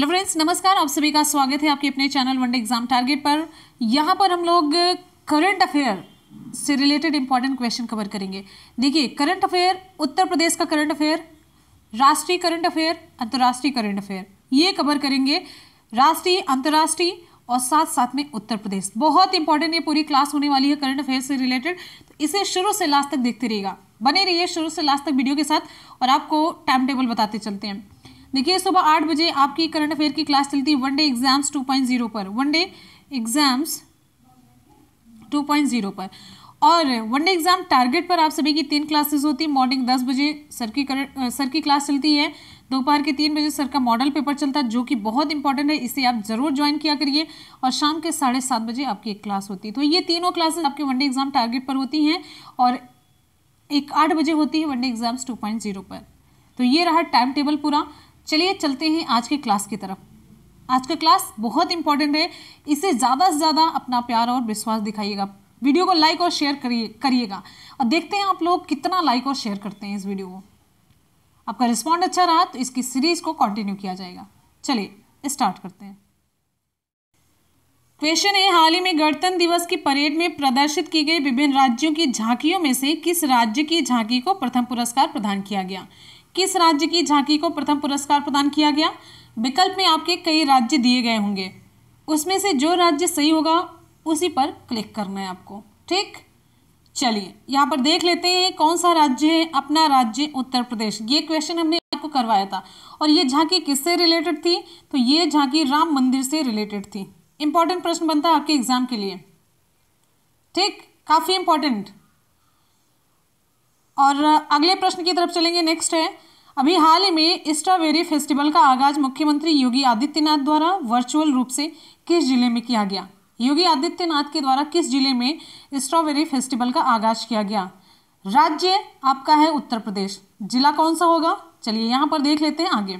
hello friends नमस्कार आप सभी का स्वागत है आपके अपने चैनल वनडे एग्जाम टारगेट पर यहाँ पर हम लोग करंट अफेयर से रिलेटेड इंपॉर्टेंट क्वेश्चन कवर करेंगे देखिए करंट अफेयर उत्तर प्रदेश का करंट अफेयर राष्ट्रीय करंट अफेयर अंतर्राष्ट्रीय करंट अफेयर ये कवर करेंगे राष्ट्रीय अंतर्राष्ट्रीय और साथ साथ में उत्तर प्रदेश बहुत इंपॉर्टेंट ये पूरी क्लास होने वाली है करंट अफेयर से रिलेटेड तो इसे शुरू से लास्ट तक देखते रहिएगा बने रहिए शुरू से लास्ट तक वीडियो के साथ और आपको टाइम टेबल बताते चलते हैं देखिए सुबह आठ बजे आपकी करंट अफेयर की क्लास चलती है one day exams two point zero पर one day exams two point zero पर और वन डे एग्जाम टारगेट पर आप सभी की तीन क्लासेस होती है मॉर्निंग दस बजे सर की करंट सर की क्लास चलती है दोपहर के तीन बजे सर का मॉडल पेपर चलता है जो कि बहुत इंपॉर्टेंट है इसे आप जरूर ज्वाइन किया करिए और शाम के साढ़े सात बजे आपकी एक क्लास होती है तो ये तीनों क्लासेस आपके वनडे एग्जाम टारगेट पर होती हैं और एक आठ बजे होती है one day exams two point zero पर तो ये रहा टाइम टेबल पूरा चलिए चलते हैं आज के क्लास की तरफ आज का क्लास बहुत इंपॉर्टेंट है इसे ज़्यादा से ज़्यादा अपना प्यार और विश्वास दिखाइएगा वीडियो को लाइक और शेयर करिए करिएगा और देखते हैं आप लोग कितना लाइक और शेयर करते हैं इस वीडियो को आपका रिस्पॉन्ड अच्छा रहा तो इसकी सीरीज को कंटिन्यू किया जाएगा चलिए स्टार्ट करते हैं क्वेश्चन है हाल ही में गणतंत्र दिवस की परेड में प्रदर्शित की गई विभिन्न राज्यों की झांकियों में से किस राज्य की झांकी को प्रथम पुरस्कार प्रदान किया गया किस राज्य की झांकी को प्रथम पुरस्कार प्रदान किया गया विकल्प में आपके कई राज्य दिए गए होंगे उसमें से जो राज्य सही होगा उसी पर क्लिक करना है आपको ठीक चलिए यहाँ पर देख लेते हैं कौन सा राज्य है अपना राज्य उत्तर प्रदेश ये क्वेश्चन हमने आपको करवाया था और ये झांकी किससे रिलेटेड थी तो ये झांकी राम मंदिर से रिलेटेड थी इंपॉर्टेंट प्रश्न बनता है आपके एग्जाम के लिए ठीक काफ़ी इंपॉर्टेंट और अगले प्रश्न की तरफ चलेंगे नेक्स्ट है अभी हाल ही में स्ट्रॉबेरी फेस्टिवल का आगाज मुख्यमंत्री योगी आदित्यनाथ द्वारा वर्चुअल रूप से किस जिले में किया गया योगी आदित्यनाथ के द्वारा किस जिले में स्ट्रॉबेरी फेस्टिवल का आगाज किया गया राज्य आपका है उत्तर प्रदेश जिला कौन सा होगा चलिए यहाँ पर देख लेते हैं आगे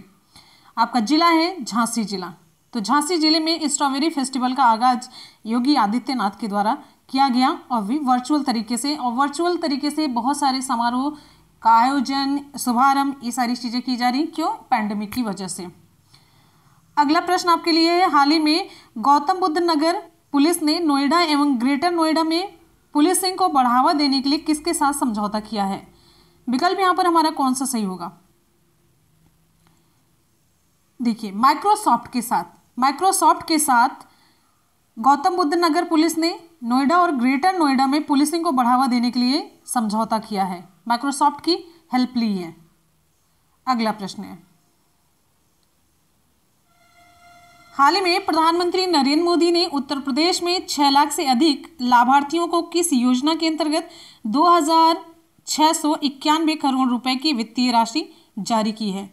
आपका जिला है झांसी जिला तो झांसी जिले में स्ट्रॉबेरी फेस्टिवल का आगाज योगी आदित्यनाथ के द्वारा किया गया और भी वर्चुअल तरीके से और वर्चुअल तरीके से बहुत सारे समारोह का आयोजन शुभारंभ ये सारी चीज़ें की जा रही क्यों पैंडमिक की वजह से अगला प्रश्न आपके लिए है हाल ही में गौतम बुद्ध नगर पुलिस ने नोएडा एवं ग्रेटर नोएडा में पुलिसिंग को बढ़ावा देने के लिए किसके साथ समझौता किया है विकल्प यहां पर हमारा कौन सा सही होगा देखिए माइक्रोसॉफ्ट के साथ माइक्रोसॉफ्ट के साथ गौतम बुद्ध नगर पुलिस ने नोएडा और ग्रेटर नोएडा में पुलिसिंग को बढ़ावा देने के लिए समझौता किया है माइक्रोसॉफ्ट की हेल्प ली है अगला प्रश्न है हाल ही में प्रधानमंत्री नरेंद्र मोदी ने उत्तर प्रदेश में 6 लाख से अधिक लाभार्थियों को किस योजना के अंतर्गत दो करोड़ रुपए की वित्तीय राशि जारी की है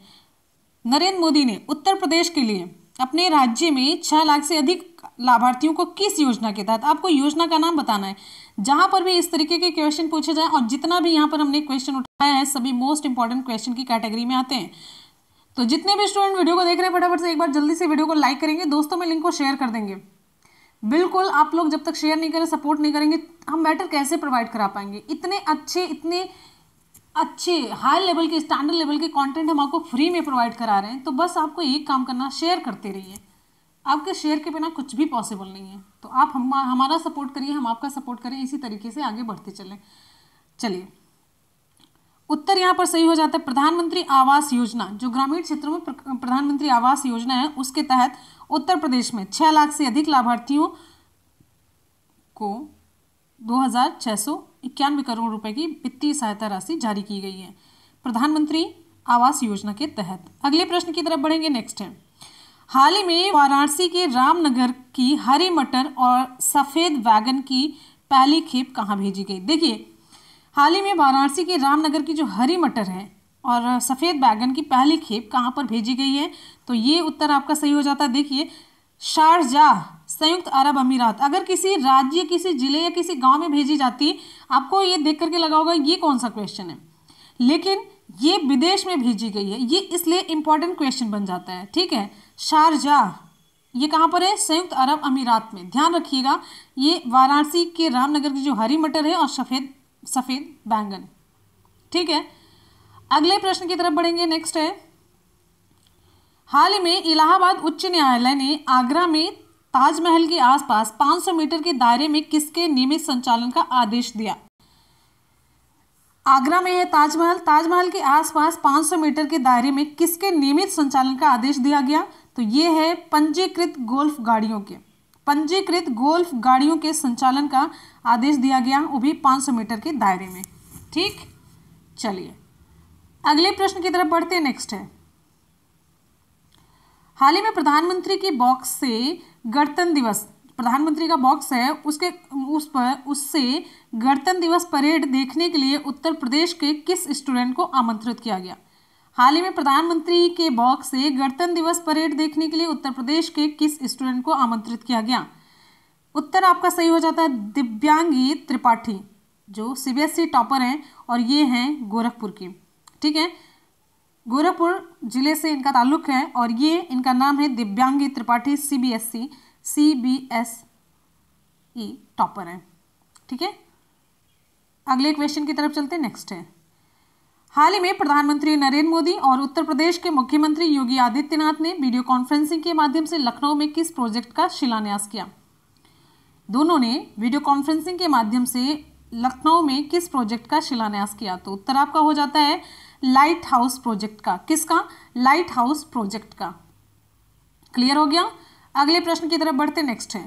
नरेंद्र मोदी ने उत्तर प्रदेश के लिए अपने राज्य में 6 लाख से अधिक लाभार्थियों को किस योजना के तहत आपको योजना का नाम बताना है जहां पर भी इस तरीके के क्वेश्चन पूछे जाए और जितना भी यहां पर हमने क्वेश्चन उठाया है सभी मोस्ट इंपॉर्टेंट क्वेश्चन की कैटेगरी में आते हैं तो जितने भी स्टूडेंट वीडियो को देख रहे हैं फटाफट से एक बार जल्दी से वीडियो को लाइक करेंगे दोस्तों में लिंक को शेयर कर देंगे बिल्कुल आप लोग जब तक शेयर नहीं करें सपोर्ट नहीं करेंगे हम बेटर कैसे प्रोवाइड करा पाएंगे इतने अच्छे इतने अच्छे हाई लेवल के स्टैंडर्ड लेवल के कंटेंट हम आपको फ्री में प्रोवाइड करा रहे हैं तो बस आपको एक काम करना शेयर करते रहिए आपके शेयर के बिना कुछ भी पॉसिबल नहीं है तो आप हम हमारा सपोर्ट करिए हम आपका सपोर्ट करें इसी तरीके से आगे बढ़ते चलें चलिए उत्तर यहाँ पर सही हो जाता है प्रधानमंत्री आवास योजना जो ग्रामीण क्षेत्रों में प्रधानमंत्री आवास योजना है उसके तहत उत्तर प्रदेश में छः लाख से अधिक लाभार्थियों को दो हज़ार छः सौ इक्यानवे करोड़ रुपए की वित्तीय सहायता राशि जारी की गई है प्रधानमंत्री आवास योजना के तहत अगले प्रश्न की तरफ बढ़ेंगे नेक्स्ट है हाल ही में वाराणसी के रामनगर की हरे मटर और सफ़ेद वैगन की पहली खेप कहाँ भेजी गई देखिए हाल ही में वाराणसी के रामनगर की जो हरी मटर है और सफ़ेद बैगन की पहली खेप कहाँ पर भेजी गई है तो ये उत्तर आपका सही हो जाता है देखिए शारजाह संयुक्त अरब अमीरात अगर किसी राज्य किसी जिले या किसी गांव में भेजी जाती आपको ये देख करके लगा होगा ये कौन सा क्वेश्चन है लेकिन ये विदेश में भेजी गई है ये इसलिए इम्पॉर्टेंट क्वेश्चन बन जाता है ठीक है शारजा ये कहाँ पर है संयुक्त अरब अमीरात में ध्यान रखिएगा ये वाराणसी के रामनगर की जो हरी मटर है और सफ़ेद सफ़ेद बैंगन ठीक है अगले प्रश्न की तरफ बढ़ेंगे नेक्स्ट है हाल ही में इलाहाबाद उच्च न्यायालय ने आगरा में ताजमहल के आसपास 500 मीटर के दायरे में किसके नियमित संचालन का आदेश दिया आगरा में है ताजमहल ताजमहल के आसपास 500 मीटर के दायरे में किसके नियमित संचालन का आदेश दिया गया तो ये है पंजीकृत गोल्फ गाड़ियों के पंजीकृत गोल्फ गाड़ियों के संचालन का आदेश दिया गया वो भी 500 मीटर के दायरे में ठीक चलिए अगले प्रश्न की तरफ बढ़ते नेक्स्ट है हाल ही में प्रधानमंत्री की बॉक्स से गणतंत्र दिवस प्रधानमंत्री का बॉक्स है उसके उस पर उससे गणतंत्र दिवस परेड देखने के लिए उत्तर प्रदेश के किस स्टूडेंट को आमंत्रित किया गया हाल ही में प्रधानमंत्री के बॉक्स से गणतंत्र दिवस परेड देखने के लिए उत्तर प्रदेश के किस स्टूडेंट को आमंत्रित किया गया उत्तर आपका सही हो जाता है दिव्यांगी त्रिपाठी जो सीबीएसई टॉपर हैं और ये हैं गोरखपुर के ठीक है गोरखपुर जिले से इनका ताल्लुक है और ये इनका नाम है Divyangi Tripathi CBSE CBSE topper हैं ठीक है अगले क्वेश्चन की तरफ चलते नेक्स्ट है हाल ही में प्रधानमंत्री नरेंद्र मोदी और उत्तर प्रदेश के मुख्यमंत्री योगी आदित्यनाथ ने वीडियो कॉन्फ्रेंसिंग के माध्यम से लखनऊ में किस प्रोजेक्ट का शिलान्यास किया दोनों ने वीडियो कॉन्फ्रेंसिंग के माध्यम से लखनऊ में किस प्रोजेक्ट का शिलान्यास किया तो उत्तर आपका हो जाता है लाइट हाउस प्रोजेक्ट का किसका लाइट हाउस प्रोजेक्ट का क्लियर हो गया अगले प्रश्न की तरफ बढ़ते नेक्स्ट है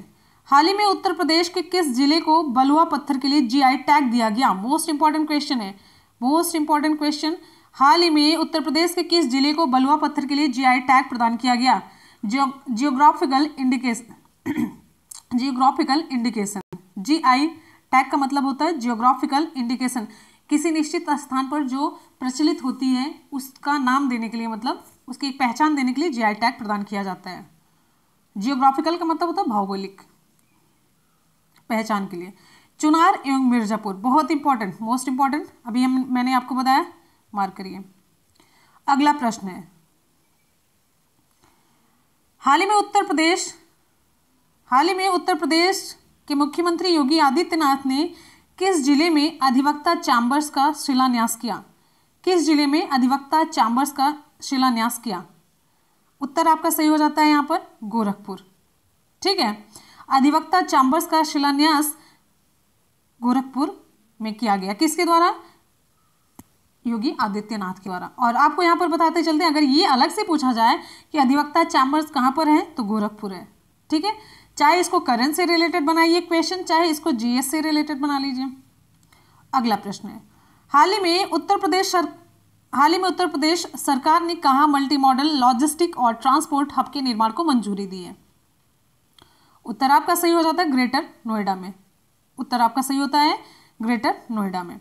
हाल ही में उत्तर प्रदेश के किस जिले को बलुआ पत्थर के लिए जीआई टैग दिया गया मोस्ट इंपॉर्टेंट क्वेश्चन है मोस्ट इंपॉर्टेंट क्वेश्चन हाल ही में उत्तर प्रदेश के किस जिले को बलुआ पत्थर के लिए जीआई टैग प्रदान किया गया geographical indication geographical indication G I tag का मतलब होता है जियोग्राफिकल इंडिकेशन किसी निश्चित स्थान पर जो प्रचलित होती है उसका नाम देने के लिए मतलब उसकी पहचान देने के लिए जी टैग प्रदान किया जाता है जियोग्राफिकल का मतलब होता है भौगोलिक पहचान के लिए चुनार एवं मिर्ज़ापुर बहुत इंपॉर्टेंट मोस्ट इंपॉर्टेंट अभी हम मैंने आपको बताया मार्क करिए अगला प्रश्न है हाल ही में उत्तर प्रदेश हाल ही में उत्तर प्रदेश के मुख्यमंत्री योगी आदित्यनाथ ने किस जिले में अधिवक्ता चैम्बर्स का शिलान्यास किया किस जिले में अधिवक्ता चैम्बर्स का शिलान्यास किया उत्तर आपका सही हो जाता है यहाँ पर गोरखपुर ठीक है अधिवक्ता चैम्बर्स का शिलान्यास गोरखपुर में किया गया किसके द्वारा योगी आदित्यनाथ के द्वारा और आपको यहाँ पर बताते चलते हैं अगर ये अलग से पूछा जाए कि अधिवक्ता चैम्बर्स कहाँ पर है तो गोरखपुर है ठीक है चाहे इसको करंट से रिलेटेड बनाइए क्वेश्चन चाहे इसको जीएस से रिलेटेड बना लीजिए अगला प्रश्न है हाल ही में उत्तर प्रदेश सर हाल ही में उत्तर प्रदेश सरकार ने कहा मल्टी मॉडल लॉजिस्टिक और ट्रांसपोर्ट हब के निर्माण को मंजूरी दी है उत्तर आपका सही हो जाता है ग्रेटर नोएडा में उत्तर आपका सही होता है ग्रेटर नोएडा में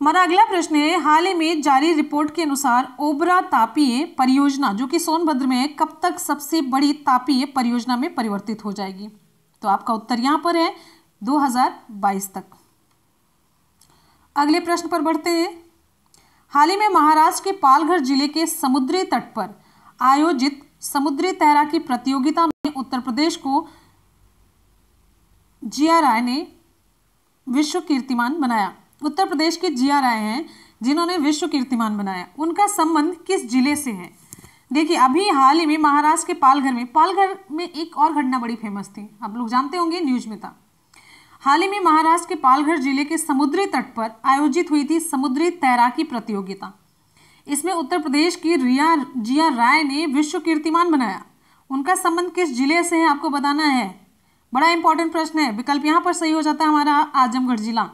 हमारा अगला प्रश्न है हाल ही में जारी रिपोर्ट के अनुसार ओबरा तापीय परियोजना जो कि सोनभद्र में है कब तक सबसे बड़ी तापीय परियोजना में परिवर्तित हो जाएगी तो आपका उत्तर यहां पर है 2022 तक अगले प्रश्न पर बढ़ते हैं हाल ही में महाराष्ट्र के पालघर जिले के समुद्री तट पर आयोजित समुद्री तैराकी प्रतियोगिता में उत्तर प्रदेश को जिया राय ने विश्व कीर्तिमान बनाया उत्तर प्रदेश के जिया राय हैं जिन्होंने विश्व कीर्तिमान बनाया उनका संबंध किस जिले से है देखिए अभी हाल ही में महाराष्ट्र के पालघर में पालघर में एक और घटना बड़ी फेमस थी आप लोग जानते होंगे न्यूज में था हाल ही में महाराष्ट्र के पालघर जिले के समुद्री तट पर आयोजित हुई थी समुद्री तैराकी प्रतियोगिता इसमें उत्तर प्रदेश की रिया जिया राय ने विश्व कीर्तिमान बनाया उनका संबंध किस जिले से है आपको बताना है बड़ा इंपॉर्टेंट प्रश्न है विकल्प यहाँ पर सही हो जाता है हमारा आजमगढ़ जिला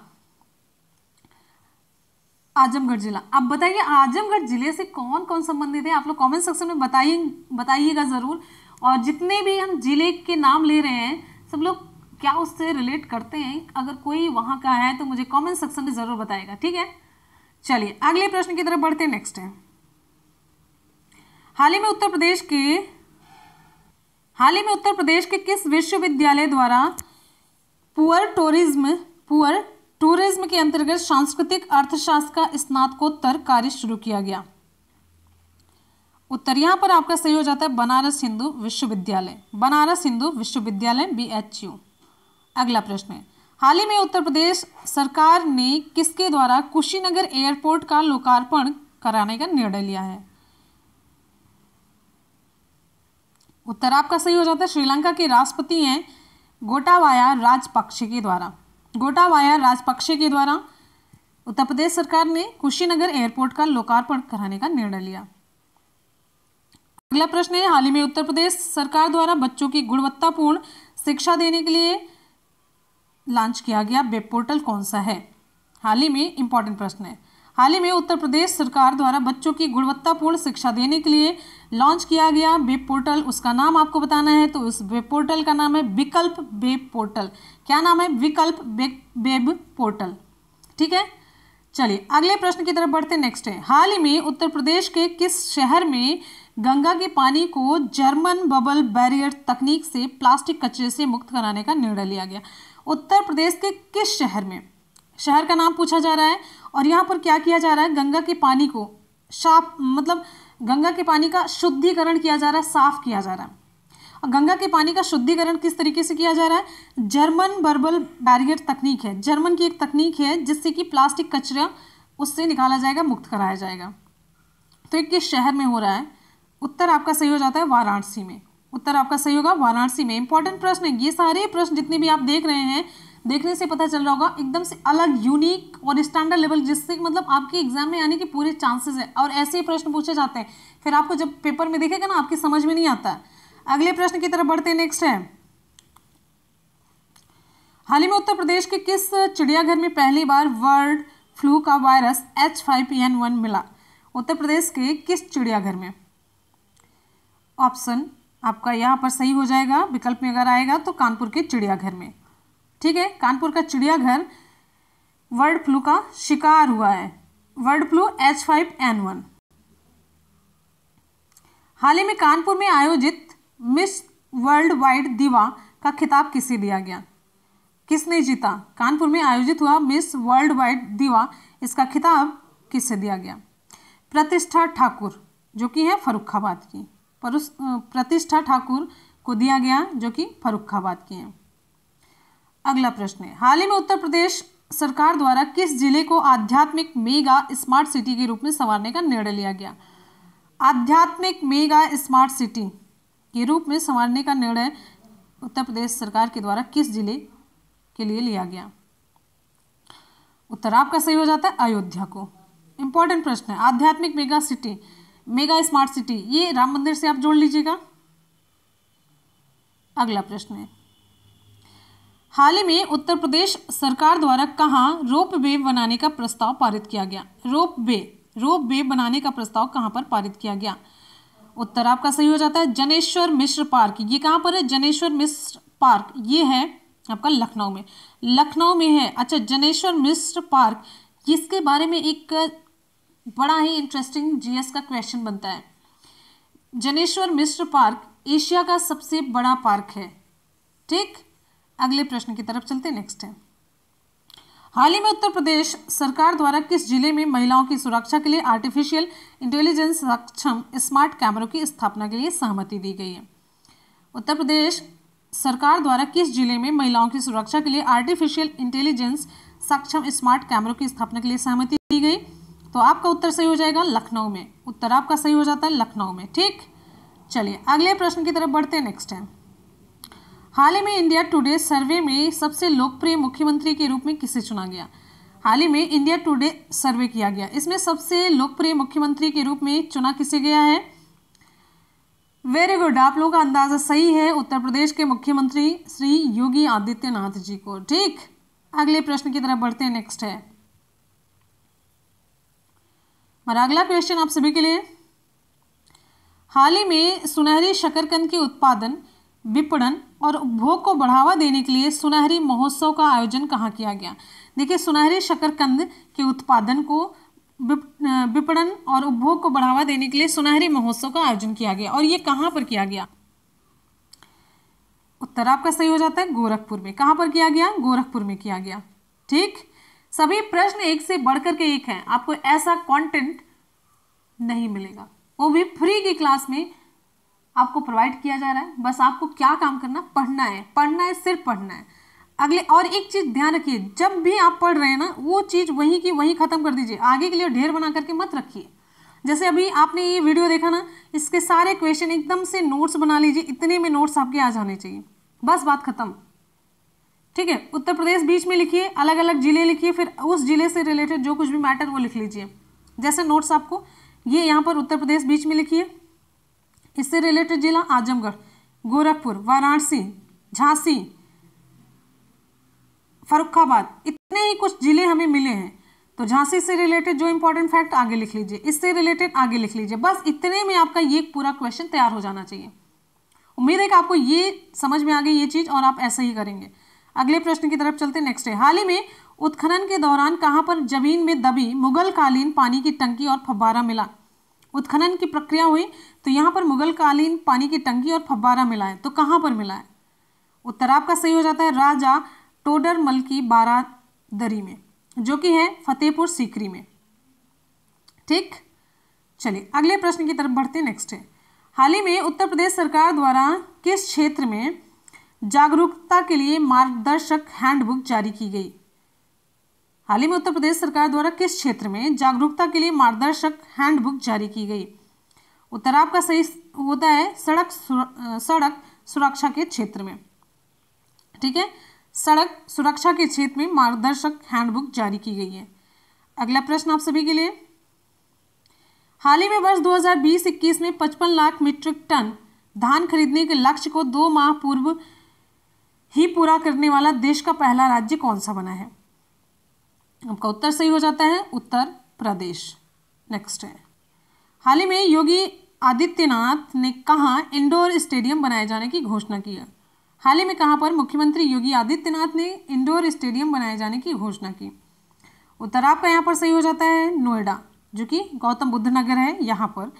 आजमगढ़ जिला अब बताइए आजमगढ़ जिले से कौन कौन संबंधित है आप लोग कमेंट सेक्शन में बताइए बताइएगा ज़रूर और जितने भी हम जिले के नाम ले रहे हैं सब लोग क्या उससे रिलेट करते हैं अगर कोई वहां का है तो मुझे कमेंट सेक्शन में ज़रूर बताएगा ठीक है चलिए अगले प्रश्न की तरफ बढ़ते हैं नेक्स्ट है हाल ही में उत्तर प्रदेश के हाल ही में उत्तर प्रदेश के किस विश्वविद्यालय द्वारा पुअर टूरिज्म पुअर टूरिज्म के अंतर्गत सांस्कृतिक अर्थशास्त्र का स्नातकोत्तर कार्य शुरू किया गया उत्तर यहां पर आपका सही हो जाता है बनारस हिंदू विश्वविद्यालय बनारस हिंदू विश्वविद्यालय बी एच यू अगला प्रश्न है हाल ही में उत्तर प्रदेश सरकार ने किसके द्वारा कुशीनगर एयरपोर्ट का लोकार्पण कराने का निर्णय लिया है उत्तर आपका सही हो जाता है श्रीलंका के राष्ट्रपति हैं गोटावाया राजपक्षे के द्वारा गोटावाया राजपक्षे के द्वारा उत्तर प्रदेश सरकार ने कुशीनगर एयरपोर्ट का लोकार्पण कराने का निर्णय लिया अगला प्रश्न है हाल ही में उत्तर प्रदेश सरकार द्वारा बच्चों की गुणवत्तापूर्ण शिक्षा देने के लिए लॉन्च किया गया वेब पोर्टल कौन सा है हाल ही में इंपॉर्टेंट प्रश्न है हाल ही में उत्तर प्रदेश सरकार द्वारा बच्चों की गुणवत्तापूर्ण शिक्षा देने के लिए लॉन्च किया गया वेब पोर्टल उसका नाम आपको बताना है तो उस वेब पोर्टल का नाम है विकल्प वेब पोर्टल क्या नाम है विकल्प वेब पोर्टल ठीक है चलिए अगले प्रश्न की तरफ बढ़ते नेक्स्ट है हाल ही में उत्तर प्रदेश के किस शहर में गंगा के पानी को जर्मन बबल बैरियर तकनीक से प्लास्टिक कचरे से मुक्त कराने का निर्णय लिया गया उत्तर प्रदेश के किस शहर में शहर का नाम पूछा जा रहा है और यहाँ पर क्या किया जा रहा है गंगा के पानी को साफ मतलब गंगा के पानी का शुद्धिकरण किया जा रहा है साफ किया जा रहा है और गंगा के पानी का शुद्धिकरण किस तरीके से किया जा रहा है जर्मन बर्बल बैरियर तकनीक है जर्मन की एक तकनीक है जिससे कि प्लास्टिक कचरा उससे निकाला जाएगा मुक्त कराया जाएगा तो एक किस शहर में हो रहा है उत्तर आपका सही हो जाता है वाराणसी में उत्तर आपका सही होगा वाराणसी में इंपॉर्टेंट प्रश्न है ये सारे प्रश्न जितने भी आप देख रहे हैं देखने से पता चल रहा होगा एकदम से अलग यूनिक और स्टैंडर्ड लेवल जिससे मतलब आपके एग्जाम में आने के पूरे चांसेस है और ऐसे ही प्रश्न पूछे जाते हैं फिर आपको जब पेपर में देखेगा ना आपकी समझ में नहीं आता है अगले प्रश्न की तरफ बढ़ते नेक्स्ट है हाल ही में उत्तर प्रदेश के किस चिड़ियाघर में पहली बार वर्ल्ड फ्लू का वायरस एच मिला उत्तर प्रदेश के किस चिड़ियाघर में ऑप्शन आपका यहाँ पर सही हो जाएगा विकल्प में अगर आएगा तो कानपुर के चिड़ियाघर में ठीक है कानपुर का चिड़ियाघर वर्ड फ्लू का शिकार हुआ है word flu H five N one हाल ही में कानपुर में आयोजित मिस वर्ल्ड वाइड दिवा का खिताब किसे दिया गया किसने जीता कानपुर में आयोजित हुआ मिस वर्ल्ड वाइड दिवा इसका खिताब किससे दिया गया प्रतिष्ठा ठाकुर जो कि है फरुखाबाद की प्रतिष्ठा ठाकुर को दिया गया जो कि फरुखाबाद की है अगला प्रश्न है हाल ही में उत्तर प्रदेश सरकार द्वारा किस जिले को आध्यात्मिक मेगा स्मार्ट सिटी के रूप में संवारने का निर्णय लिया गया आध्यात्मिक मेगा स्मार्ट सिटी के रूप में संवारने का निर्णय उत्तर प्रदेश सरकार के द्वारा किस जिले के लिए लिया गया उत्तर आपका सही हो जाता है अयोध्या को इंपॉर्टेंट प्रश्न है आध्यात्मिक mega city mega smart city ये राम मंदिर से आप जोड़ लीजिएगा अगला प्रश्न है हाल ही में उत्तर प्रदेश सरकार द्वारा कहाँ रोप वे बनाने का प्रस्ताव पारित किया गया रोप वे रोप वे बनाने का प्रस्ताव कहाँ पर पारित किया गया उत्तर आपका सही हो जाता है जनेश्वर मिश्र पार्क ये कहाँ पर है जनेश्वर मिश्र पार्क ये है आपका लखनऊ में लखनऊ में है अच्छा जनेश्वर मिश्र पार्क इसके बारे में एक बड़ा ही इंटरेस्टिंग जीएस का क्वेश्चन बनता है जनेश्वर मिश्र पार्क एशिया का सबसे बड़ा पार्क है ठीक अगले प्रश्न की तरफ चलते नेक्स्ट है हाल ही में उत्तर प्रदेश सरकार द्वारा किस जिले में महिलाओं की सुरक्षा के लिए आर्टिफिशियल इंटेलिजेंस सक्षम स्मार्ट कैमरों की स्थापना के लिए सहमति दी गई है उत्तर प्रदेश सरकार द्वारा किस जिले में महिलाओं की सुरक्षा के लिए आर्टिफिशियल इंटेलिजेंस सक्षम स्मार्ट कैमरों की स्थापना के लिए सहमति दी गई तो आपका उत्तर सही हो जाएगा लखनऊ में उत्तर आपका सही हो जाता है लखनऊ में ठीक चलिए अगले प्रश्न की तरफ बढ़ते हैं नेक्स्ट टाइम हाल ही में इंडिया टुडे सर्वे में सबसे लोकप्रिय मुख्यमंत्री के रूप में किसे चुना गया हाल ही में इंडिया टुडे सर्वे किया गया इसमें सबसे लोकप्रिय मुख्यमंत्री के रूप में चुना किसे गया है वेरी गुड आप लोगों का अंदाजा सही है उत्तर प्रदेश के मुख्यमंत्री श्री योगी आदित्यनाथ जी को ठीक अगले प्रश्न की तरफ बढ़ते हैं नेक्स्ट है हमारा अगला क्वेश्चन आप सभी के लिए हाल ही में सुनहरी शकरकंद के उत्पादन विपणन और उपभोग को बढ़ावा देने के लिए सुनहरी महोत्सव का आयोजन कहाँ किया गया देखिए सुनहरी शकरकंद के उत्पादन को विपणन और उपभोग को बढ़ावा देने के लिए सुनहरी महोत्सव का आयोजन किया गया और ये कहाँ पर किया गया उत्तर आपका सही हो जाता है गोरखपुर में कहाँ पर किया गया गोरखपुर में किया गया ठीक सभी प्रश्न एक से बढ़कर के एक हैं आपको ऐसा कंटेंट नहीं मिलेगा वो भी फ्री की क्लास में आपको प्रोवाइड किया जा रहा है बस आपको क्या काम करना पढ़ना है पढ़ना है सिर्फ पढ़ना है अगले और एक चीज़ ध्यान रखिए जब भी आप पढ़ रहे हैं ना वो चीज़ वहीं की वहीं ख़त्म कर दीजिए आगे के लिए ढेर बना करके मत रखिए जैसे अभी आपने ये वीडियो देखा ना इसके सारे क्वेश्चन एकदम से नोट्स बना लीजिए इतने में नोट्स आपके आ जाने चाहिए बस बात खत्म ठीक है उत्तर प्रदेश बीच में लिखिए अलग अलग जिले लिखिए फिर उस जिले से रिलेटेड जो कुछ भी मैटर वो लिख लीजिए जैसे नोट्स आपको ये यहाँ पर उत्तर प्रदेश बीच में लिखिए इससे रिलेटेड जिला आजमगढ़ गोरखपुर वाराणसी झांसी फरुखाबाद इतने ही कुछ जिले हमें मिले हैं तो झांसी से रिलेटेड जो इंपॉर्टेंट फैक्ट आगे लिख लीजिए इससे रिलेटेड आगे लिख लीजिए बस इतने में आपका ये पूरा क्वेश्चन तैयार हो जाना चाहिए उम्मीद है कि आपको ये समझ में आ गई ये चीज़ और आप ऐसे ही करेंगे अगले प्रश्न की तरफ चलते नेक्स्ट है हाल ही में उत्खनन के दौरान कहां पर जमीन में दबी मुगल कालीन पानी की टंकी और फब्बारा मिला उत्खनन की प्रक्रिया हुई तो यहाँ पर मुगल कालीन पानी की टंकी और फब्बारा मिला है तो कहाँ पर मिला है उत्तर आपका सही हो जाता है राजा टोडर मल की बारादरी में जो कि है फतेहपुर सीकरी में ठीक चलिए अगले प्रश्न की तरफ बढ़ते नेक्स्ट है हाल ही में उत्तर प्रदेश सरकार द्वारा किस क्षेत्र में जागरूकता के लिए मार्गदर्शक हैंडबुक जारी की गई हाल ही में उत्तर प्रदेश सरकार द्वारा किस क्षेत्र में जागरूकता के लिए मार्गदर्शक हैंडबुक जारी की गई उत्तर आपका सही होता है सड़क सड़क सुरक्षा के क्षेत्र में ठीक है सड़क सुरक्षा के क्षेत्र में मार्गदर्शक हैंडबुक जारी की गई है अगला प्रश्न आप सभी के लिए हाल ही में वर्ष 2020-21 में 55 लाख मीट्रिक टन धान खरीदने के लक्ष्य को दो माह पूर्व ही पूरा करने वाला देश का पहला राज्य कौन सा बना है आपका उत्तर सही हो जाता है उत्तर प्रदेश नेक्स्ट है हाल ही में योगी आदित्यनाथ ने कहाँ इंडोर स्टेडियम बनाए जाने की घोषणा है हाल ही में कहाँ पर मुख्यमंत्री योगी आदित्यनाथ ने इंडोर स्टेडियम बनाए जाने की घोषणा की उत्तर आपका यहाँ पर सही हो जाता है नोएडा जो कि गौतम बुद्ध नगर है यहाँ पर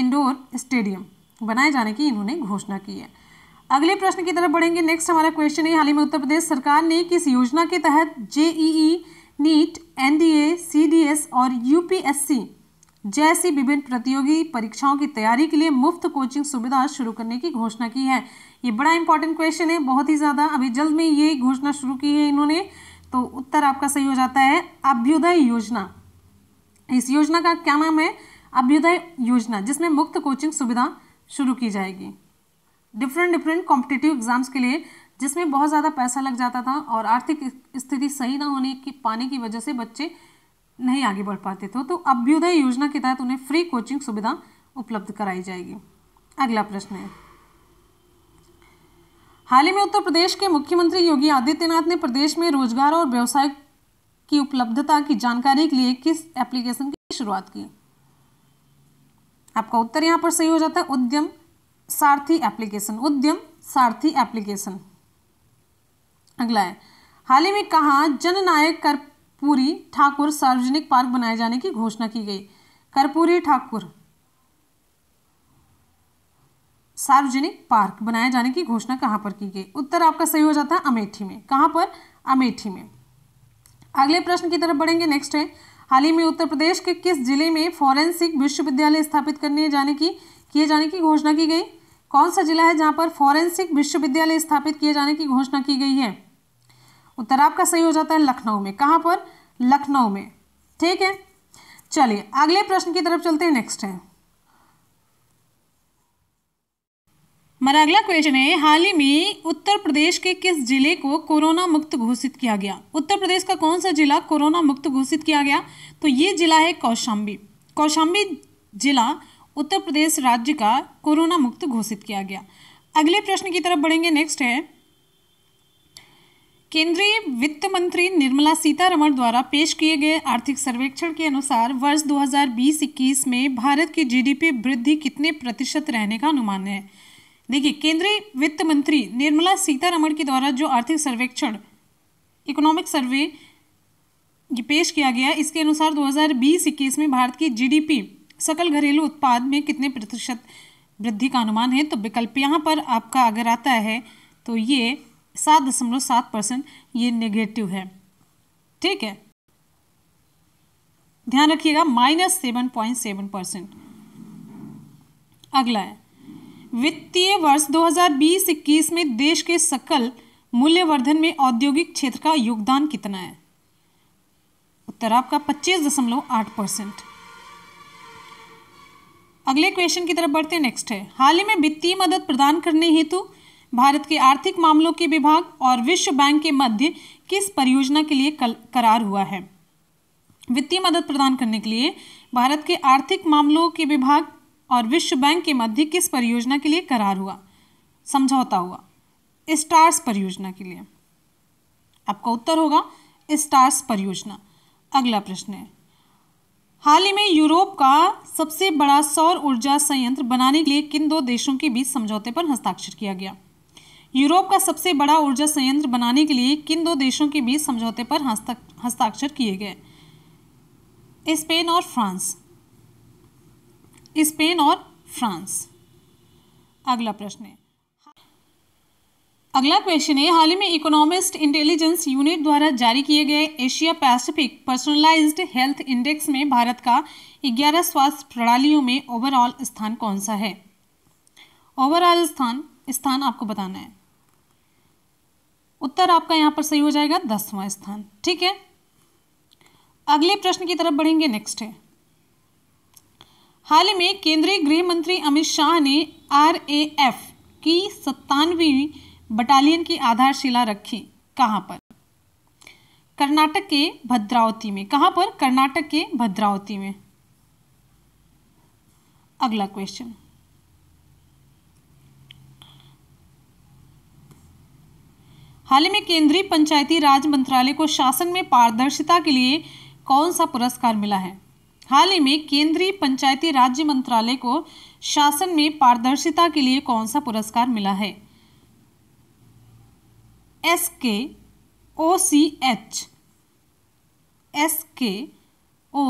इंडोर स्टेडियम बनाए जाने की इन्होंने घोषणा की है अगले प्रश्न की तरफ बढ़ेंगे नेक्स्ट हमारा क्वेश्चन है हाल ही में उत्तर प्रदेश सरकार ने किस योजना के तहत जेईई नीट एनडीए सीडीएस और यूपीएससी जैसी विभिन्न प्रतियोगी परीक्षाओं की तैयारी के लिए मुफ्त कोचिंग सुविधा शुरू करने की घोषणा की है ये बड़ा इंपॉर्टेंट क्वेश्चन है बहुत ही ज़्यादा अभी जल्द में ये घोषणा शुरू की है इन्होंने तो उत्तर आपका सही हो जाता है अभ्युदय योजना इस योजना का क्या नाम है अभ्युदय योजना जिसमें मुफ्त कोचिंग सुविधा शुरू की जाएगी डिफरेंट डिफरेंट कॉम्पिटेटिव एग्जाम्स के लिए जिसमें बहुत ज़्यादा पैसा लग जाता था और आर्थिक स्थिति सही ना होने की पाने की वजह से बच्चे नहीं आगे बढ़ पाते थे तो अभ्युदय योजना के तहत उन्हें फ्री कोचिंग सुविधा उपलब्ध कराई जाएगी अगला प्रश्न है हाल ही में उत्तर प्रदेश के मुख्यमंत्री योगी आदित्यनाथ ने प्रदेश में रोजगार और व्यवसाय की उपलब्धता की जानकारी के लिए किस एप्लीकेशन की शुरुआत की आपका उत्तर यहां पर सही हो जाता है उद्यम सारथी एप्लीकेशन उद्यम सारथी एप्लीकेशन अगला है हाल ही में कहा जननायक कर्पूरी ठाकुर सार्वजनिक पार्क बनाए जाने की घोषणा की गई कर्पूरी ठाकुर सार्वजनिक पार्क बनाए जाने की घोषणा कहां पर की गई उत्तर आपका सही हो जाता है अमेठी में कहां पर अमेठी में अगले प्रश्न की तरफ बढ़ेंगे नेक्स्ट है हाल ही में उत्तर प्रदेश के किस जिले में फॉरेंसिक विश्वविद्यालय स्थापित करने जाने की किए जाने की घोषणा की गई कौन सा जिला है जहां पर फॉरेंसिक विश्वविद्यालय स्थापित किए जाने की घोषणा की गई है उत्तर आपका सही हो जाता है लखनऊ में कहाँ पर लखनऊ में ठीक है चलिए अगले प्रश्न की तरफ चलते हैं नेक्स्ट है हमारा अगला क्वेश्चन है हाल ही में उत्तर प्रदेश के किस जिले को कोरोना मुक्त घोषित किया गया उत्तर प्रदेश का कौन सा जिला कोरोना मुक्त घोषित किया गया तो ये जिला है कौशाम्बी कौशाम्बी जिला उत्तर प्रदेश राज्य का कोरोना मुक्त घोषित किया गया अगले प्रश्न की तरफ बढ़ेंगे नेक्स्ट है केंद्रीय वित्त मंत्री निर्मला सीतारमण द्वारा पेश किए गए आर्थिक सर्वेक्षण के अनुसार वर्ष 2020-21 में भारत की जीडीपी वृद्धि कितने प्रतिशत रहने का अनुमान है देखिए केंद्रीय वित्त मंत्री निर्मला सीतारमण के द्वारा जो आर्थिक सर्वेक्षण इकोनॉमिक सर्वे पेश किया गया इसके अनुसार 2020-21 में भारत की जीडीपी सकल घरेलू उत्पाद में कितने प्रतिशत वृद्धि का अनुमान है तो विकल्प यहाँ पर आपका अगर आता है तो ये सात दशमलव सात परसेंट ये नेगेटिव है ठीक है ध्यान रखिएगा minus seven point seven percent अगला है वित्तीय वर्ष 2020-21 में देश के सकल मूल्यवर्धन में औद्योगिक क्षेत्र का योगदान कितना है उत्तर आपका पच्चीस दशमलव आठ परसेंट अगले क्वेश्चन की तरफ बढ़ते हैं नेक्स्ट है हाल ही में वित्तीय मदद प्रदान करने हेतु भारत के आर्थिक मामलों के विभाग और विश्व बैंक के मध्य किस परियोजना के लिए करार हुआ है वित्तीय मदद प्रदान करने के लिए भारत के आर्थिक मामलों के विभाग और विश्व बैंक के मध्य किस परियोजना के लिए करार हुआ समझौता हुआ स्टार्स परियोजना के लिए आपका उत्तर होगा स्टार्स परियोजना अगला प्रश्न है हाल ही में यूरोप का सबसे बड़ा सौर ऊर्जा संयंत्र बनाने के लिए किन दो देशों के बीच समझौते पर हस्ताक्षर किया गया यूरोप का सबसे बड़ा ऊर्जा संयंत्र बनाने के लिए किन दो देशों के बीच समझौते पर हस्ताक्षर किए गए स्पेन और फ्रांस स्पेन और फ्रांस अगला प्रश्न है अगला क्वेश्चन है हाल ही में इकोनॉमिस्ट इंटेलिजेंस यूनिट द्वारा जारी किए गए Asia Pacific personalised health index में भारत का 11 स्वास्थ्य प्रणालियों में ओवरऑल स्थान कौन सा है ओवरऑल स्थान स्थान आपको बताना है उत्तर आपका यहाँ पर सही हो जाएगा दसवां स्थान ठीक है अगले प्रश्न की तरफ बढ़ेंगे नेक्स्ट है हाल ही में केंद्रीय गृह मंत्री अमित शाह ने आरएएफ की सत्तानवी बटालियन की आधारशिला रखी कहाँ पर कर्नाटक के भद्रावती में कहाँ पर कर्नाटक के भद्रावती में अगला क्वेश्चन हाल ही में केंद्रीय पंचायती राज मंत्रालय को शासन में पारदर्शिता के लिए कौन सा पुरस्कार मिला है हाल ही में केंद्रीय पंचायती राज्य मंत्रालय को शासन में पारदर्शिता के लिए कौन सा पुरस्कार मिला है एस के ओ सी एच एस के ओ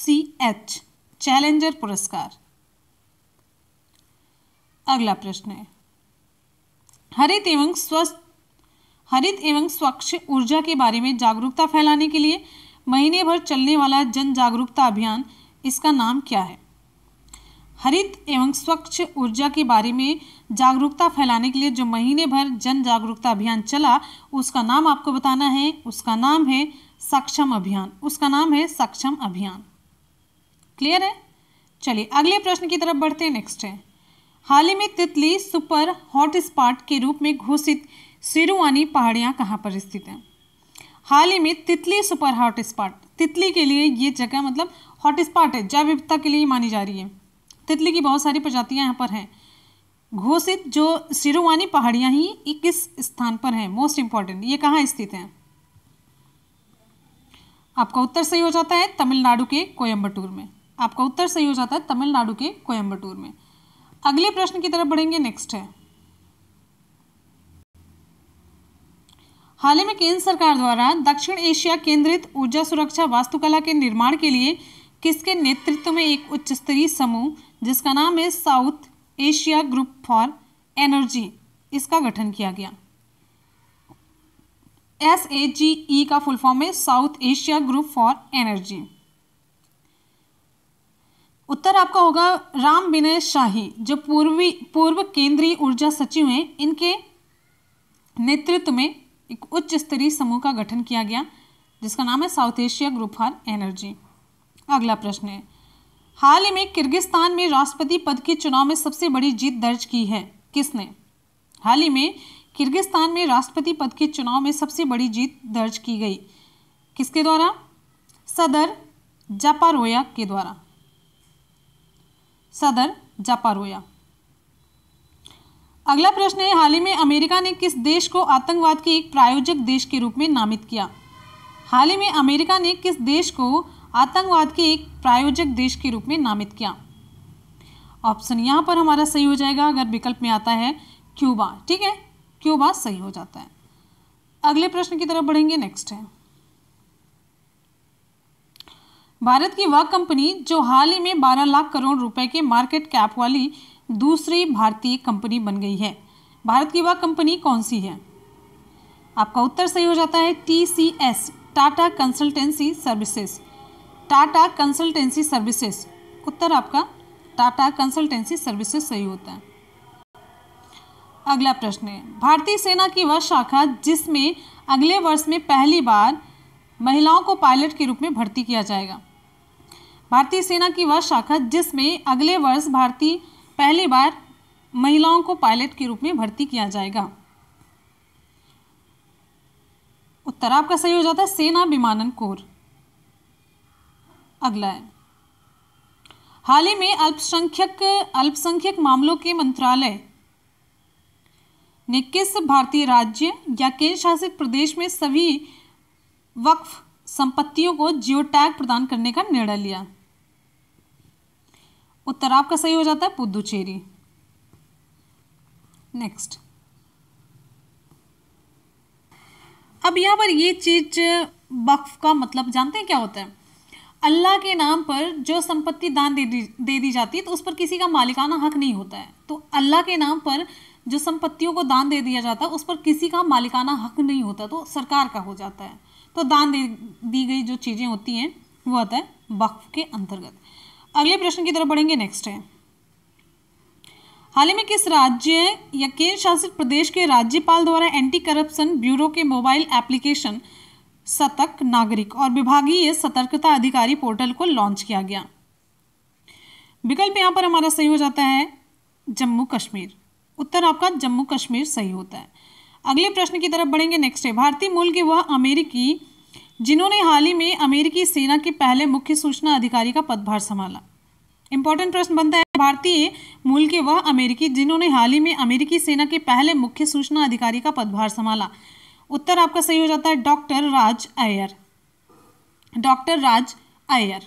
सी एच चैलेंजर पुरस्कार अगला प्रश्न है हरित एवं स्वस्थ हरित एवं स्वच्छ ऊर्जा के बारे में जागरूकता फैलाने के लिए महीने भर चलने वाला जन जागरूकता अभियान इसका नाम क्या है हरित एवं स्वच्छ ऊर्जा के बारे में जागरूकता फैलाने के लिए जो महीने भर जन जागरूकता अभियान चला उसका नाम आपको बताना है उसका नाम है सक्षम अभियान उसका नाम है सक्षम अभियान क्लियर है चलिए अगले प्रश्न की तरफ बढ़ते हैं नेक्स्ट है हाल ही में तितली सुपर हॉटस्पॉट के रूप में घोषित सिरुवानी पहाड़ियाँ कहाँ पर स्थित हैं हाल ही में तितली सुपर हॉट स्पॉट तितली के लिए ये जगह मतलब हॉट स्पॉट है जैव विविधता के लिए मानी जा रही है तितली की बहुत सारी प्रजातियाँ यहाँ पर हैं घोषित जो सिरुवानी पहाड़ियाँ ही किस स्थान पर हैं मोस्ट इम्पॉर्टेंट ये कहाँ स्थित हैं आपका उत्तर सही हो जाता है तमिलनाडु के कोयम्बटूर में आपका उत्तर सही हो जाता है तमिलनाडु के कोयम्बटूर में अगले प्रश्न की तरफ बढ़ेंगे नेक्स्ट है हाल ही में केंद्र सरकार द्वारा दक्षिण एशिया केंद्रित ऊर्जा सुरक्षा वास्तुकला के निर्माण के लिए किसके नेतृत्व में एक उच्च स्तरीय समूह जिसका नाम है South Asia group for energy इसका गठन किया गया एस ए जी ई का फुल फॉर्म है South Asia group for energy उत्तर आपका होगा राम विनय शाही जो पूर्वी पूर्व केंद्रीय ऊर्जा सचिव हैं इनके नेतृत्व में एक उच्च स्तरीय समूह का गठन किया गया जिसका नाम है South Asia group for energy अगला प्रश्न है हाल ही में किर्गिस्तान में राष्ट्रपति पद के चुनाव में सबसे बड़ी जीत दर्ज की है किसने हाल ही में किर्गिस्तान में राष्ट्रपति पद के चुनाव में सबसे बड़ी जीत दर्ज की गई किसके द्वारा सदर जापारोया के द्वारा सदर जापारोया अगला प्रश्न है हाल ही में अमेरिका ने किस देश को आतंकवाद के एक प्रायोजक देश के रूप में नामित किया हाल ही में अमेरिका ने किस देश को आतंकवाद के एक प्रायोजक देश के रूप में नामित किया ऑप्शन यहाँ पर हमारा सही हो जाएगा अगर विकल्प में आता है क्यूबा ठीक है क्यूबा सही हो जाता है अगले प्रश्न की तरफ बढ़ेंगे नेक्स्ट है भारत की वह कंपनी जो हाल ही में 12 लाख करोड़ रुपए के मार्केट कैप वाली दूसरी भारतीय कंपनी बन गई है भारत की वह कंपनी कौन सी है आपका उत्तर सही हो जाता है T C S Tata consultancy services Tata consultancy services उत्तर आपका टाटा कंसल्टेंसी सर्विसेज सही होता है अगला प्रश्न है भारतीय सेना की वह शाखा जिसमें अगले वर्ष में पहली बार महिलाओं को पायलट के रूप में भर्ती किया जाएगा भारतीय सेना की वह शाखा जिसमें अगले वर्ष भारतीय पहली बार महिलाओं को पायलट के रूप में भर्ती किया जाएगा उत्तर आपका सही हो जाता है सेना विमानन कोर अगला है हाल ही में अल्पसंख्यक अल्पसंख्यक मामलों के मंत्रालय ने किस भारतीय राज्य या केंद्र शासित प्रदेश में सभी वक्फ संपत्तियों को जियो टैग प्रदान करने का निर्णय लिया उत्तर आपका सही हो जाता है पुदुचेरी नेक्स्ट अब यहां पर ये चीज वक्फ का मतलब जानते हैं क्या होता है अल्लाह के नाम पर जो संपत्ति दान दे दी दे दी जाती है तो उस पर किसी का मालिकाना हक नहीं होता है तो अल्लाह के नाम पर जो संपत्तियों को दान दे दिया जाता है उस पर किसी का मालिकाना हक नहीं होता तो सरकार का हो जाता है तो दान दे दी गई जो चीज़ें होती हैं वो आता है वक्फ के अंतर्गत अगले प्रश्न की तरफ बढ़ेंगे नेक्स्ट है हाल ही में किस राज्य या केंद्र शासित प्रदेश के राज्यपाल द्वारा एंटी करप्शन ब्यूरो के मोबाइल एप्लीकेशन सतर्क नागरिक और विभागीय सतर्कता अधिकारी पोर्टल को लॉन्च किया गया विकल्प यहाँ पर हमारा सही हो जाता है जम्मू कश्मीर उत्तर आपका जम्मू कश्मीर सही होता है अगले प्रश्न की तरफ बढ़ेंगे नेक्स्ट है भारतीय मूल के वह अमेरिकी जिन्होंने हाल ही में अमेरिकी सेना के पहले मुख्य सूचना अधिकारी का पदभार संभाला इंपॉर्टेंट प्रश्न बनता है भारतीय मूल के वह अमेरिकी जिन्होंने हाल ही में अमेरिकी सेना के पहले मुख्य सूचना अधिकारी का पदभार संभाला उत्तर आपका सही हो जाता है डॉक्टर राज अयर डॉक्टर राज अयर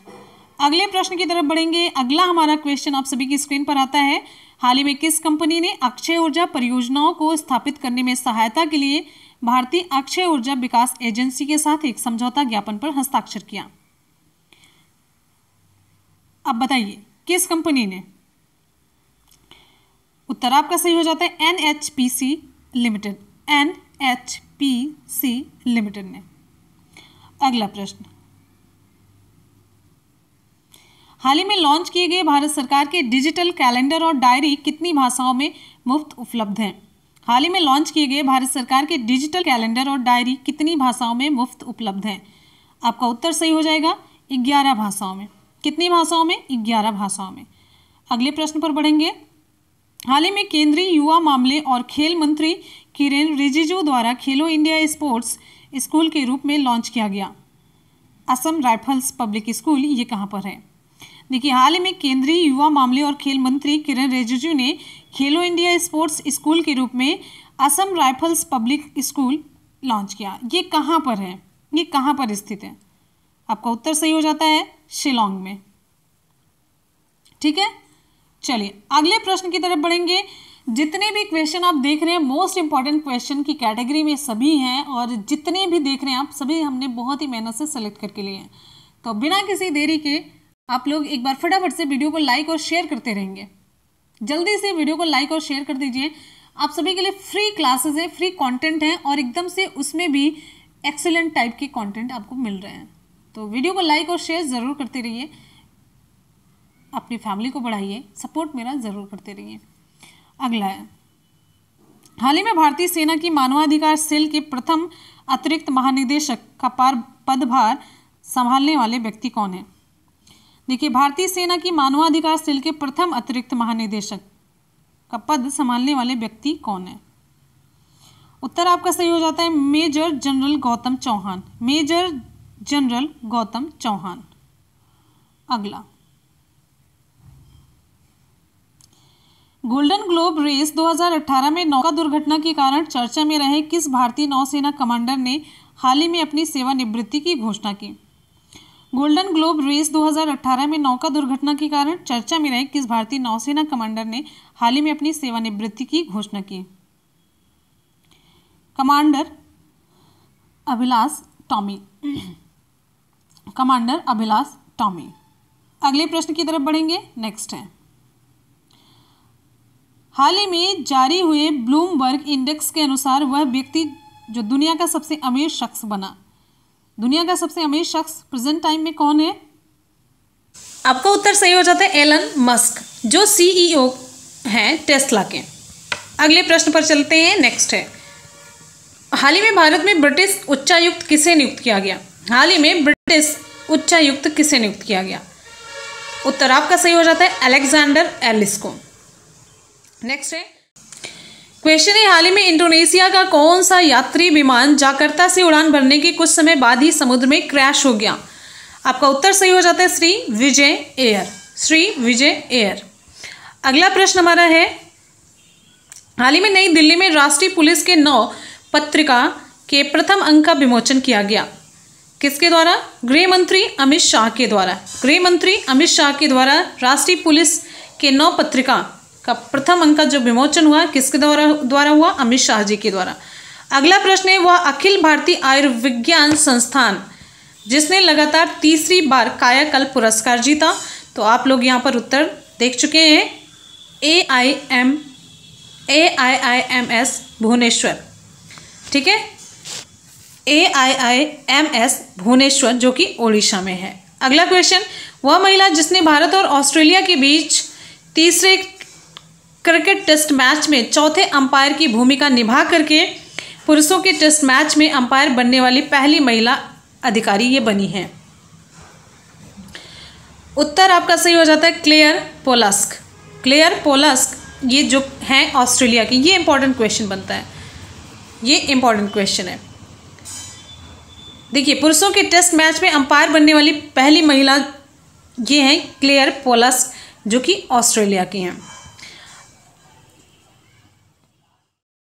अगले प्रश्न की तरफ बढ़ेंगे अगला हमारा क्वेश्चन आप सभी की स्क्रीन पर आता है हाल ही में किस कंपनी ने अक्षय ऊर्जा परियोजनाओं को स्थापित करने में सहायता के लिए भारतीय अक्षय ऊर्जा विकास एजेंसी के साथ एक समझौता ज्ञापन पर हस्ताक्षर किया अब बताइए किस कंपनी ने उत्तर आपका सही हो जाता है N H P C limited N H P C limited ने अगला प्रश्न हाल ही में लॉन्च किए गए भारत सरकार के डिजिटल कैलेंडर और डायरी कितनी भाषाओं में मुफ्त उपलब्ध हैं हाल ही में लॉन्च किए गए भारत सरकार के डिजिटल कैलेंडर और डायरी कितनी भाषाओं में मुफ्त उपलब्ध हैं आपका उत्तर सही हो जाएगा ग्यारह भाषाओं में कितनी भाषाओं में ग्यारह भाषाओं में अगले प्रश्न पर बढ़ेंगे हाल ही में केंद्रीय युवा मामले और खेल मंत्री किरेन रिजिजू द्वारा खेलो इंडिया स्पोर्ट्स स्कूल के रूप में लॉन्च किया गया असम राइफल्स पब्लिक स्कूल ये कहाँ पर है देखिए हाल ही में केंद्रीय युवा मामले और खेल मंत्री किरेन रिजिजू ने खेलो इंडिया स्पोर्ट्स स्कूल के रूप में Assam rifles public school launch किया ये कहाँ पर है ये कहाँ पर स्थित है आपका उत्तर सही हो जाता है शिलोंग में ठीक है चलिए अगले प्रश्न की तरफ बढ़ेंगे जितने भी क्वेश्चन आप देख रहे हैं मोस्ट इंपॉर्टेंट क्वेश्चन की कैटेगरी में सभी हैं और जितने भी देख रहे हैं आप सभी हमने बहुत ही मेहनत से सेलेक्ट करके लिए हैं तो बिना किसी देरी के आप लोग एक बार फटाफट से वीडियो को लाइक और शेयर करते रहेंगे जल्दी से वीडियो को लाइक और शेयर कर दीजिए आप सभी के लिए फ्री क्लासेस है फ्री कंटेंट है और एकदम से उसमें भी एक्सेलेंट टाइप के कंटेंट आपको मिल रहे हैं तो वीडियो को लाइक और शेयर ज़रूर करते रहिए अपनी फैमिली को बढ़ाइए सपोर्ट मेरा ज़रूर करते रहिए अगला है हाल ही में भारतीय सेना की मानवाधिकार सेल के प्रथम अतिरिक्त महानिदेशक का पार पदभार संभालने वाले व्यक्ति कौन है देखिए भारतीय सेना की मानवाधिकार सेल के प्रथम अतिरिक्त महानिदेशक का पद संभालने वाले व्यक्ति कौन है उत्तर आपका सही हो जाता है major general Gautam Chauhan major general Gautam Chauhan अगला गोल्डन ग्लोब रेस 2018 में नौका दुर्घटना के कारण चर्चा में रहे किस भारतीय नौसेना कमांडर ने हाल ही में अपनी सेवानिवृत्ति की घोषणा की गोल्डन ग्लोब रेस 2018 में नौका दुर्घटना के कारण चर्चा में रहे किस भारतीय नौसेना कमांडर ने हाल ही में अपनी सेवानिवृत्ति की घोषणा की कमांडर अभिलाष टॉमी कमांडर अभिलाष टॉमी अगले प्रश्न की तरफ बढ़ेंगे नेक्स्ट है हाल ही में जारी हुए ब्लूमबर्ग इंडेक्स के अनुसार वह व्यक्ति जो दुनिया का सबसे अमीर शख्स बना दुनिया का सबसे अमीर शख्स प्रेजेंट टाइम में कौन है आपका उत्तर सही हो जाता है एलन मस्क जो सीईओ e हैं टेस्ला के अगले प्रश्न पर चलते हैं नेक्स्ट है हाल ही में भारत में ब्रिटिश उच्चायुक्त किसे नियुक्त किया गया हाल ही में ब्रिटिश उच्चायुक्त किसे नियुक्त किया गया उत्तर आपका सही हो जाता है अलेक्जेंडर एलिस को नेक्स्ट है क्वेश्चन है हाल ही में इंडोनेशिया का कौन सा यात्री विमान जाकर्ता से उड़ान भरने के कुछ समय बाद ही समुद्र में क्रैश हो गया आपका उत्तर सही हो जाता है श्री विजय एयर श्री विजय एयर अगला प्रश्न हमारा है हाल ही में नई दिल्ली में राष्ट्रीय पुलिस के नौ पत्रिका के प्रथम अंक का विमोचन किया गया किसके द्वारा गृह मंत्री अमित शाह के द्वारा गृह मंत्री अमित शाह के द्वारा राष्ट्रीय पुलिस के नौ पत्रिका का प्रथम अंक का जो विमोचन हुआ किसके द्वारा द्वारा हुआ अमित शाह जी के द्वारा अगला प्रश्न है वह अखिल भारतीय आयुर्विज्ञान संस्थान जिसने लगातार तीसरी बार कायाकल्प पुरस्कार जीता तो आप लोग यहाँ पर उत्तर देख चुके हैं A I M A I I M S Bhubaneswar ठीक है A I I M S Bhubaneswar जो कि ओडिशा में है अगला क्वेश्चन वह महिला जिसने भारत और ऑस्ट्रेलिया के बीच तीसरे क्रिकेट टेस्ट मैच में चौथे अंपायर की भूमिका निभा करके पुरुषों के टेस्ट मैच में अंपायर बनने वाली पहली महिला अधिकारी ये बनी है उत्तर आपका सही हो जाता है क्लेयर पोलस्क क्लेयर पोलस्क ये जो हैं ऑस्ट्रेलिया की ये इंपॉर्टेंट क्वेश्चन बनता है ये इंपॉर्टेंट क्वेश्चन है देखिए पुरुषों के टेस्ट मैच में अंपायर बनने वाली पहली महिला ये हैं क्लेयर पोलस्क जो कि ऑस्ट्रेलिया की हैं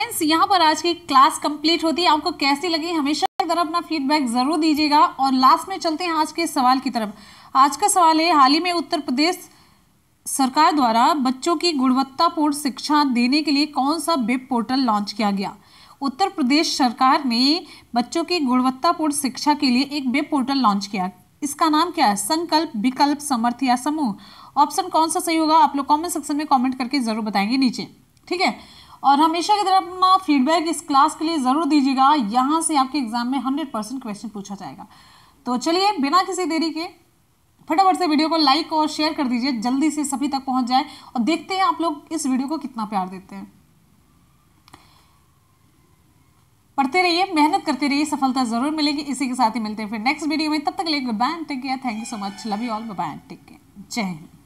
फ्रेंड्स यहाँ पर आज की क्लास कंप्लीट होती है आपको कैसी लगी हमेशा की अपना फीडबैक जरूर दीजिएगा और लास्ट में चलते हैं आज के सवाल की तरफ आज का सवाल है हाल ही में उत्तर प्रदेश सरकार द्वारा बच्चों की गुणवत्तापूर्ण शिक्षा देने के लिए कौन सा वेब पोर्टल लॉन्च किया गया उत्तर प्रदेश सरकार ने बच्चों की गुणवत्तापूर्ण शिक्षा के लिए एक वेब पोर्टल लॉन्च किया इसका नाम क्या है संकल्प विकल्प समर्थ या समूह ऑप्शन कौन सा सही होगा आप लोग कमेंट सेक्शन में कमेंट करके जरूर बताएंगे नीचे ठीक है और हमेशा की तरह अपना फीडबैक इस क्लास के लिए ज़रूर दीजिएगा यहाँ से आपके एग्जाम में हंड्रेड परसेंट क्वेश्चन पूछा जाएगा तो चलिए बिना किसी देरी के फटाफट से वीडियो को लाइक और शेयर कर दीजिए जल्दी से सभी तक पहुँच जाए और देखते हैं आप लोग इस वीडियो को कितना प्यार देते हैं पढ़ते रहिए मेहनत करते रहिए सफलता जरूर मिलेगी इसी के साथ ही मिलते हैं फिर नेक्स्ट वीडियो में तब तक लेकर बैन take care thank you so much love you all बैन टेक केयर जय हिंद